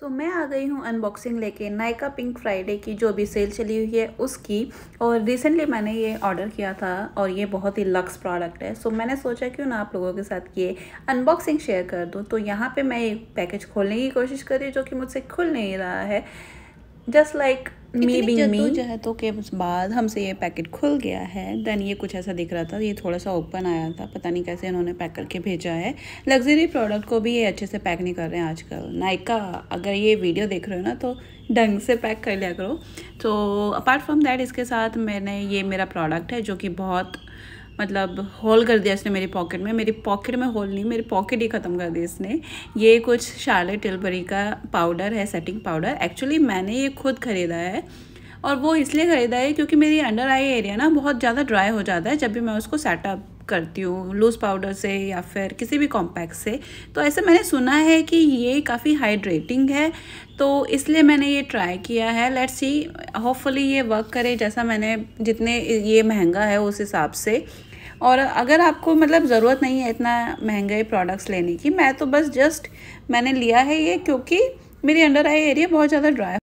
सो so, मैं आ गई हूँ अनबॉक्सिंग लेके नायका पिंक फ्राइडे की जो भी सेल चली हुई है उसकी और रिसेंटली मैंने ये ऑर्डर किया था और ये बहुत ही लक्स प्रोडक्ट है सो so, मैंने सोचा क्यों ना आप लोगों के साथ ये अनबॉक्सिंग शेयर कर दूँ तो यहाँ पे मैं ये पैकेज खोलने की कोशिश कर रही जो कि मुझसे खुल नहीं रहा है जस्ट लाइक like, जो है तो के बाद हमसे ये पैकेट खुल गया है देन ये कुछ ऐसा दिख रहा था ये थोड़ा सा ओपन आया था पता नहीं कैसे इन्होंने पैक करके भेजा है लग्जरी प्रोडक्ट को भी ये अच्छे से पैक नहीं कर रहे हैं आजकल नायका अगर ये वीडियो देख रहे हो ना तो ढंग से पैक कर लिया करो तो अपार्ट फ्रॉम दैट इसके साथ मैंने ये मेरा प्रोडक्ट है जो कि बहुत मतलब होल कर दिया इसने मेरी पॉकेट में मेरी पॉकेट में होल नहीं मेरी पॉकेट ही ख़त्म कर दी इसने ये कुछ शार्ले टिलबरी का पाउडर है सेटिंग पाउडर एक्चुअली मैंने ये खुद ख़रीदा है और वो इसलिए ख़रीदा है क्योंकि मेरी अंडर आई एरिया ना बहुत ज़्यादा ड्राई हो जाता है जब भी मैं उसको सेटअप करती हूँ लूज़ पाउडर से या फिर किसी भी कॉम्पैक्ट से तो ऐसे मैंने सुना है कि ये काफ़ी हाइड्रेटिंग है तो इसलिए मैंने ये ट्राई किया है लेट्स सी होपफुली ये वर्क करे जैसा मैंने जितने ये महंगा है उस हिसाब से और अगर आपको मतलब ज़रूरत नहीं है इतना महंगे प्रोडक्ट्स लेने की मैं तो बस जस्ट मैंने लिया है ये क्योंकि मेरी अंडर आई एरिया बहुत ज़्यादा ड्राई